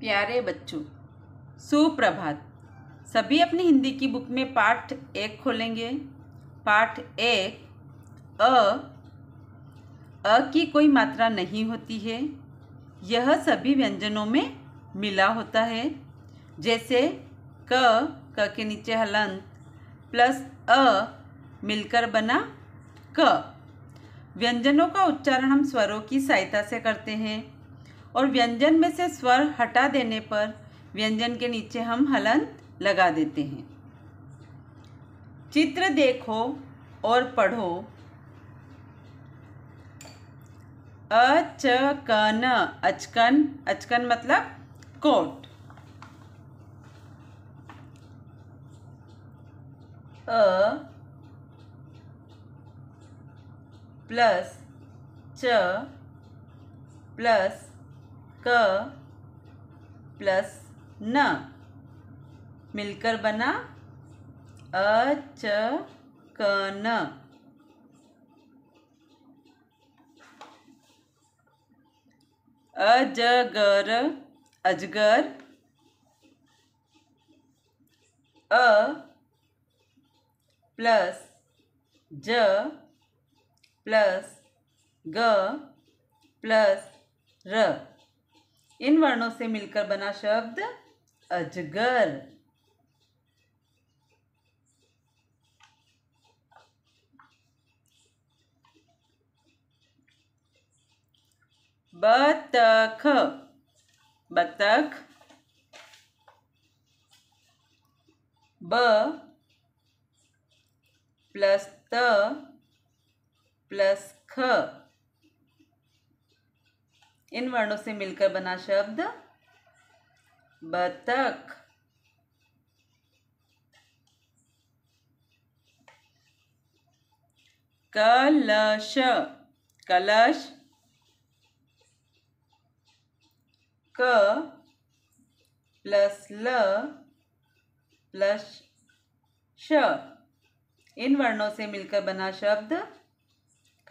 प्यारे बच्चों सुप्रभात सभी अपनी हिंदी की बुक में पाठ एक खोलेंगे पाठ एक अ अ की कोई मात्रा नहीं होती है यह सभी व्यंजनों में मिला होता है जैसे क क के नीचे हलंत प्लस अ मिलकर बना क व्यंजनों का उच्चारण हम स्वरों की सहायता से करते हैं और व्यंजन में से स्वर हटा देने पर व्यंजन के नीचे हम हलन लगा देते हैं चित्र देखो और पढ़ो अचकन अचकन अचकन मतलब कोट अ प्लस च प्लस क प्लस न मिलकर बना अ च क न अजगर अजगर अ प्लस ज प्लस ग प्लस र इन वर्णों से मिलकर बना शब्द अजगर बतख बतख ब प्लस त प्लस ख इन वर्णों से मिलकर बना शब्द बतख कलश कलश क प्लस ल प्लस श इन वर्णों से मिलकर बना शब्द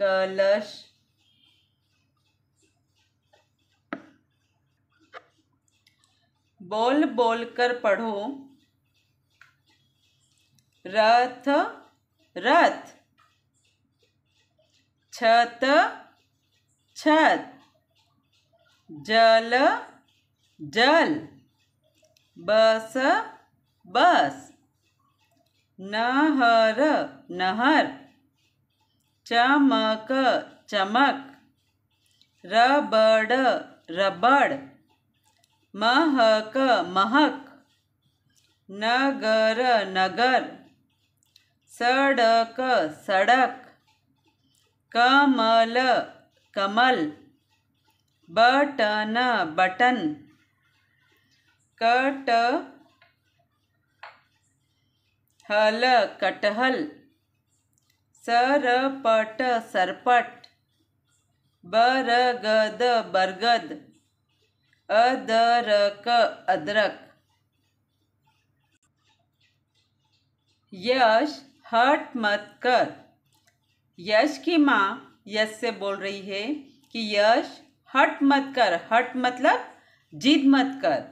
कलश बोल बोल कर पढ़ो रथ रथ छत छत जल जल बस बस नहर नहर चमक चमक रबड़ रबड़ महक महक नगर नगर सड़क सड़क कमल कमल बटन बटन कट हल कटहल सरपट सरपट बरगद बरगद अदरक अदरक यश हट मत कर यश की माँ यश से बोल रही है कि यश हट मत कर हट मतलब जिद मत कर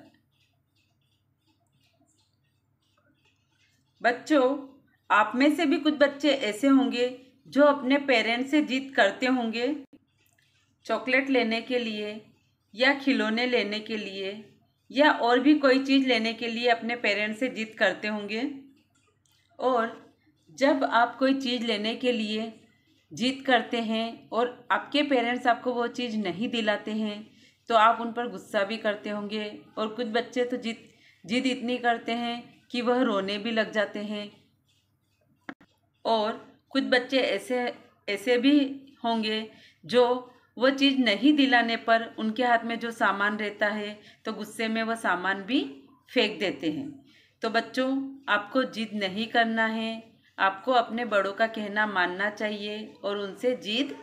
बच्चों आप में से भी कुछ बच्चे ऐसे होंगे जो अपने पेरेंट्स से जिद करते होंगे चॉकलेट लेने के लिए या खिलौने लेने के लिए या और भी कोई चीज़ लेने के लिए अपने पेरेंट्स से जिद करते होंगे और जब आप कोई चीज़ लेने के लिए जिद करते हैं और आपके पेरेंट्स आपको वो चीज़ नहीं दिलाते हैं तो आप उन पर गुस्सा भी करते होंगे और कुछ बच्चे तो जिद जिद इतनी करते हैं कि वह रोने भी लग जाते हैं और कुछ बच्चे ऐसे ऐसे भी होंगे जो वो चीज़ नहीं दिलाने पर उनके हाथ में जो सामान रहता है तो गुस्से में वह सामान भी फेंक देते हैं तो बच्चों आपको जिद नहीं करना है आपको अपने बड़ों का कहना मानना चाहिए और उनसे जिद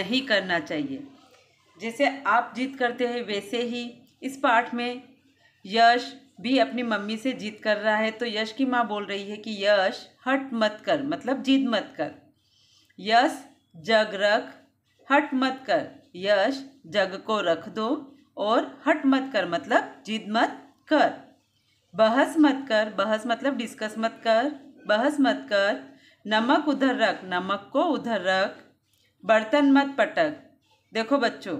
नहीं करना चाहिए जैसे आप जिद करते हैं वैसे ही इस पाठ में यश भी अपनी मम्मी से जिद कर रहा है तो यश की माँ बोल रही है कि यश हट मत कर मतलब जिद मत कर यश जग रख हट मत कर यश जग को रख दो और हट मत कर मतलब जिद मत कर बहस मत कर बहस मतलब डिस्कस मत कर बहस मत कर नमक उधर रख नमक को उधर रख बर्तन मत पटक देखो बच्चों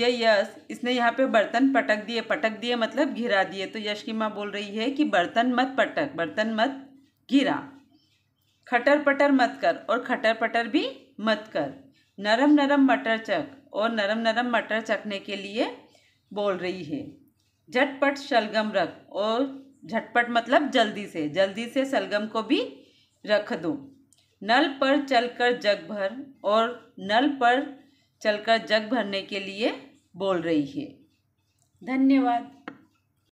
ये यश इसने यहाँ पे बर्तन पटक दिए पटक दिए मतलब घिरा दिए तो यश की माँ बोल रही है कि बर्तन मत पटक बर्तन मत घिरा खटर पटर मत कर और खटर पटर भी मत कर नरम नरम मटर चख और नरम नरम मटर चखने के लिए बोल रही है झटपट शलगम रख और झटपट मतलब जल्दी से जल्दी से शलगम को भी रख दो नल पर चलकर जग भर और नल पर चलकर जग भरने के लिए बोल रही है धन्यवाद